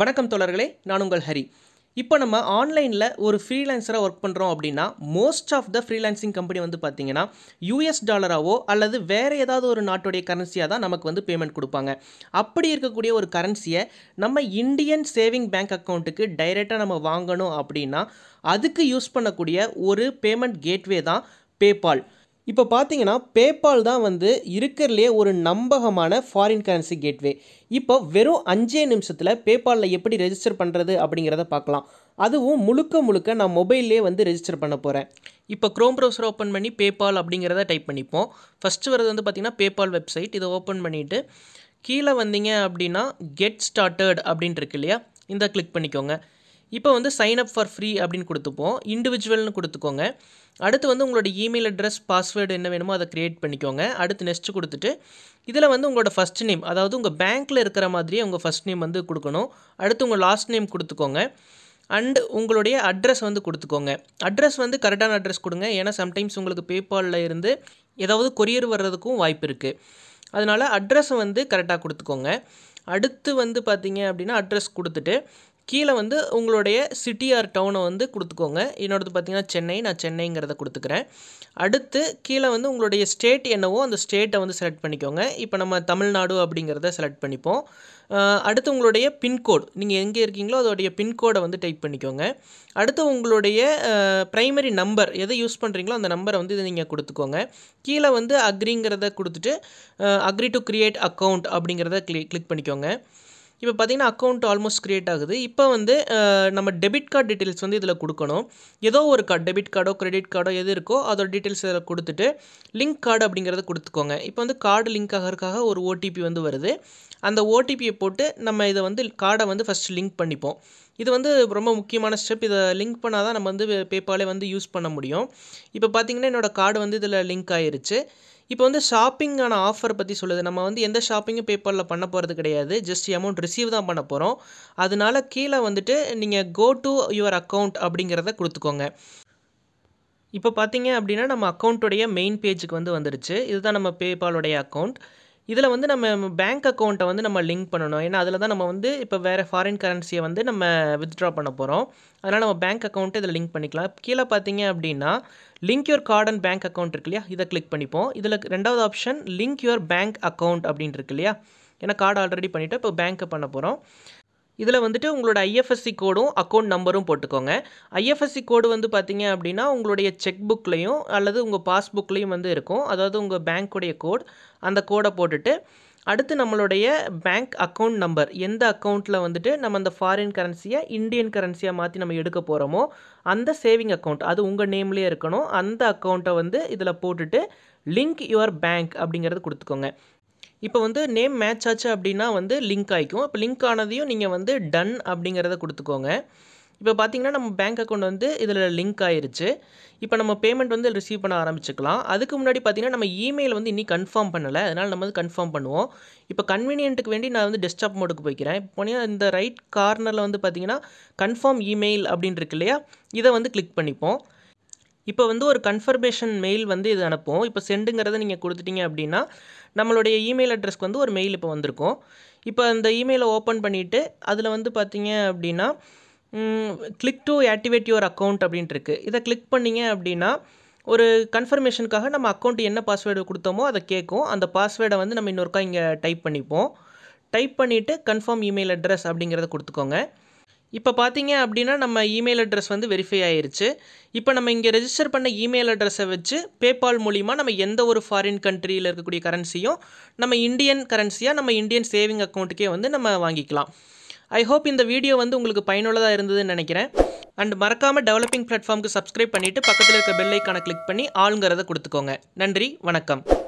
வணக்கம் தோழர்களே நான் உங்கள் ஹரி இப்போ நம்ம ஆன்லைனில் ஒரு ஃப்ரீலான்சராக ஒர்க் பண்ணுறோம் அப்படின்னா most of the freelancing company வந்து பார்த்திங்கன்னா யூஎஸ் டாலராகவோ அல்லது வேறு ஏதாவது ஒரு நாட்டுடைய கரன்சியாக தான் நமக்கு வந்து பேமெண்ட் கொடுப்பாங்க அப்படி இருக்கக்கூடிய ஒரு கரன்சியை நம்ம இந்தியன் சேவிங் பேங்க் அக்கௌண்ட்டுக்கு டைரெக்டாக நம்ம வாங்கணும் அப்படின்னா அதுக்கு யூஸ் பண்ணக்கூடிய ஒரு பேமெண்ட் கேட்வே தான் பேபால் இப்போ பார்த்தீங்கன்னா பேபால் தான் வந்து இருக்கிறதுலே ஒரு நம்பகமான ஃபாரின் கரன்சி கேட்வே இப்போ வெறும் அஞ்சே நிமிஷத்தில் பேபாலில் எப்படி ரெஜிஸ்டர் பண்ணுறது அப்படிங்கிறத பார்க்கலாம் அதுவும் முழுக்க முழுக்க நான் மொபைல்லே வந்து ரெஜிஸ்டர் பண்ண போகிறேன் இப்போ க்ரோம் ப்ரௌசர் ஓப்பன் பண்ணி பேபால் அப்படிங்கிறத டைப் பண்ணிப்போம் ஃபஸ்ட்டு வரது வந்து பார்த்திங்கன்னா பேபால் வெப்சைட் இதை ஓப்பன் பண்ணிவிட்டு கீழே வந்தீங்க அப்படின்னா கெட் ஸ்டார்டட் அப்படின்ட்டு இருக்கு இல்லையா இந்த கிளிக் பண்ணிக்கோங்க இப்போ வந்து சைன் அப் ஃபார் ஃப்ரீ அப்படின்னு கொடுத்துப்போம் இண்டிவிஜுவல்னு கொடுத்துக்கோங்க அடுத்து வந்து உங்களோட இமெயில் அட்ரஸ் பாஸ்வேர்டு என்ன வேணுமோ அதை க்ரியேட் பண்ணிக்கோங்க அடுத்து நெக்ஸ்ட்டு கொடுத்துட்டு இதில் வந்து உங்களோட ஃபஸ்ட் நேம் அதாவது உங்கள் பேங்க்கில் இருக்கிற மாதிரியே உங்கள் ஃபஸ்ட் நேம் வந்து கொடுக்கணும் அடுத்து உங்கள் லாஸ்ட் நேம் கொடுத்துக்கோங்க அண்டு உங்களுடைய அட்ரஸ் வந்து கொடுத்துக்கோங்க அட்ரஸ் வந்து கரெக்டான அட்ரஸ் கொடுங்க ஏன்னா சம்டைம்ஸ் உங்களுக்கு பேபாலில் இருந்து ஏதாவது கொரியர் வர்றதுக்கும் வாய்ப்பு இருக்குது அதனால் அட்ரஸ் வந்து கரெக்டாக கொடுத்துக்கோங்க அடுத்து வந்து பார்த்தீங்க அப்படின்னா அட்ரஸ் கொடுத்துட்டு கீழே வந்து உங்களுடைய சிட்டி ஆர் டவுனை வந்து கொடுத்துக்கோங்க என்னோடது பார்த்திங்கன்னா சென்னை நான் சென்னைங்கிறத கொடுத்துக்கிறேன் அடுத்து கீழே வந்து உங்களுடைய ஸ்டேட் என்னவோ அந்த ஸ்டேட்டை வந்து செலக்ட் பண்ணிக்கோங்க இப்போ நம்ம தமிழ்நாடு அப்படிங்கிறத செலக்ட் பண்ணிப்போம் அடுத்து உங்களுடைய பின்கோடு நீங்கள் எங்கே இருக்கீங்களோ அதோடைய பின்கோடை வந்து டைப் பண்ணிக்கோங்க அடுத்து உங்களுடைய ப்ரைமரி நம்பர் எதை யூஸ் பண்ணுறீங்களோ அந்த நம்பரை வந்து இதை நீங்கள் கொடுத்துக்கோங்க கீழே வந்து அக்ரிங்கிறத கொடுத்துட்டு அக்ரி டு க்ரியேட் அக்கௌண்ட் அப்படிங்கிறத கிளிக் கிளிக் பண்ணிக்கோங்க இப்போ பார்த்திங்கன்னா அக்கௌண்ட் ஆல்மோஸ்ட் க்ரியேட் ஆகுது இப்போ வந்து நம்ம டெபிட் கார்டு டீட்டெயில்ஸ் வந்து இதில் கொடுக்கணும் ஏதோ ஒரு கார்டு டெபிட் கார்டோ கிரெடிட் கார்டோ எது இருக்கோ அதோட டீட்டெயில்ஸ் இதில் கொடுத்துட்டு லிங்க் கார்டு அப்படிங்கிறத கொடுத்துக்கோங்க இப்போ வந்து கார்டு லிங்க் ஆகிறதுக்காக ஒரு ஓடிபி வந்து வருது அந்த ஓடிபியை போட்டு நம்ம இதை வந்து கார்டை வந்து ஃபஸ்ட்டு லிங்க் பண்ணிப்போம் இது வந்து ரொம்ப முக்கியமான ஸ்டெப் இதை லிங்க் பண்ணால் தான் நம்ம வந்து பேபாலே வந்து யூஸ் பண்ண முடியும் இப்போ பார்த்திங்கன்னா என்னோடய கார்டு வந்து இதில் லிங்க் ஆயிருச்சு இப்போ வந்து ஷாப்பிங்கான ஆஃபர் பற்றி சொல்லுது நம்ம வந்து எந்த ஷாப்பிங்கும் பேப்பரில் பண்ண போகிறது கிடையாது ஜஸ்ட் அமௌண்ட் ரிசீவ் தான் பண்ண போகிறோம் அதனால கீழே வந்துட்டு நீங்கள் கோ டு யுவர் அக்கௌண்ட் அப்படிங்கிறத கொடுத்துக்கோங்க இப்போ பார்த்தீங்க அப்படின்னா நம்ம அக்கௌண்ட்டுடைய மெயின் பேஜுக்கு வந்து வந்துருச்சு இதுதான் நம்ம பேபாலுடைய அக்கௌண்ட் இதில் வந்து நம்ம பேங்க் அக்கௌண்ட்டை வந்து நம்ம லிங்க் பண்ணணும் ஏன்னா அதில் தான் நம்ம வந்து இப்போ வேறு ஃபாரின் கரன்சியை வந்து நம்ம வித்ட்ரா பண்ண போகிறோம் அதனால் நம்ம பேங்க் அக்கௌண்ட்டு இதில் லிங்க் பண்ணிக்கலாம் கீழே பார்த்தீங்க அப்படின்னா link your card and bank account இருக்கு இல்லையா இதை கிளிக் பண்ணிப்போம் இதில் ரெண்டாவது option link your bank account அப்படின்னு இருக்கு இல்லையா ஏன்னா கார்டு ஆல்ரெடி பண்ணிவிட்டு இப்போ பேங்க்கு பண்ண போகிறோம் இதில் வந்துட்டு உங்களோட ஐஎஃப்எஸ்சி கோடும் அக்கௌண்ட் நம்பரும் போட்டுக்கோங்க ஐஎஃப்எஸ்சி கோடு வந்து பார்த்தீங்க அப்படின்னா உங்களுடைய செக் புக்லேயும் அல்லது உங்கள் பாஸ்புக்லேயும் வந்து இருக்கும் அதாவது உங்கள் பேங்க்குடைய கோட் அந்த கோடை போட்டுட்டு அடுத்து நம்மளுடைய பேங்க் அக்கௌண்ட் நம்பர் எந்த அக்கௌண்ட்டில் வந்துட்டு நம்ம அந்த ஃபாரின் கரன்சியை இந்தியன் கரன்சியாக மாற்றி நம்ம எடுக்க போகிறோமோ அந்த சேவிங் அக்கௌண்ட் அது உங்கள் நேம்லேயே இருக்கணும் அந்த அக்கௌண்ட்டை வந்து இதில் போட்டுட்டு லிங்க் யுவர் பேங்க் அப்படிங்கிறது கொடுத்துக்கோங்க இப்போ வந்து நேம் மேட்ச் ஆச்சு அப்படின்னா வந்து லிங்க் ஆகிக்கும் இப்போ லிங்க் ஆனதையும் நீங்கள் வந்து டன் அப்படிங்கிறத கொடுத்துக்கோங்க இப்போ பார்த்தீங்கன்னா நம்ம பேங்க் அக்கௌண்ட் வந்து இதில் லிங்க் ஆயிருச்சு இப்போ நம்ம பேமெண்ட் வந்து ரிசீவ் பண்ண ஆரம்பிச்சுக்கலாம் அதுக்கு முன்னாடி பார்த்தீங்கன்னா நம்ம இமெயில் வந்து இன்னும் கன்ஃபார்ம் பண்ணலை அதனால் நம்ம வந்து கன்ஃபார்ம் பண்ணுவோம் இப்போ கன்வீனியன்ட்டுக்கு வேண்டி நான் வந்து டெஸ்க்டாப் மோடுக்கு போய்க்கிறேன் இப்போ போனீங்கன்னா இந்த ரைட் கார்னரில் வந்து பார்த்தீங்கன்னா கன்ஃபார்ம் இமெயில் அப்படின்னு இருக்கு இல்லையா இதை வந்து கிளிக் பண்ணிப்போம் இப்போ வந்து ஒரு கன்ஃபர்மேஷன் மெயில் வந்து இது அனுப்புவோம் இப்போ செண்டுங்கிறத நீங்கள் கொடுத்துட்டீங்க அப்படின்னா நம்மளுடைய இமெயில் அட்ரஸ்க்கு வந்து ஒரு மெயில் இப்போ வந்திருக்கும் இப்போ அந்த இமெயிலை ஓப்பன் பண்ணிவிட்டு அதில் வந்து பார்த்தீங்க அப்படின்னா click to activate your account அப்படின்ட்டு இருக்குது இதை கிளிக் பண்ணிங்க அப்படின்னா ஒரு கன்ஃபர்மேஷனுக்காக நம்ம அக்கௌண்ட் என்ன பாஸ்வேர்டு கொடுத்தோமோ அதை கேட்கும் அந்த பாஸ்வேர்டை வந்து நம்ம இன்னொருக்கா இங்கே டைப் பண்ணிப்போம் டைப் பண்ணிவிட்டு கன்ஃபார்ம் இமெயில் அட்ரஸ் அப்படிங்கிறத கொடுத்துக்கோங்க இப்போ பார்த்தீங்க அப்படின்னா நம்ம இமெயில் அட்ரஸ் வந்து வெரிஃபை ஆயிருச்சு இப்போ நம்ம இங்கே ரெஜிஸ்டர் பண்ண இமெயில் அட்ரஸை வச்சு பேபால் மூலிமா நம்ம எந்த ஒரு ஃபாரின் கண்ட்ரியில் இருக்கக்கூடிய கரன்சியும் நம்ம இந்தியன் கரன்சியாக நம்ம இந்தியன் சேவிங் அக்கௌண்ட்டுக்கே வந்து நம்ம வாங்கிக்கலாம் ஐ ஹோப் இந்த வீடியோ வந்து உங்களுக்கு பயனுள்ளதாக இருந்ததுன்னு நினைக்கிறேன் அண்ட் மறக்காமல் டெவலப்பிங் பிளாட்ஃபார்முக்கு சப்ஸ்கிரைப் பண்ணிவிட்டு பக்கத்தில் இருக்க பெல்லைக்கான கிளிக் பண்ணி ஆளுங்கிறத கொடுத்துக்கோங்க நன்றி வணக்கம்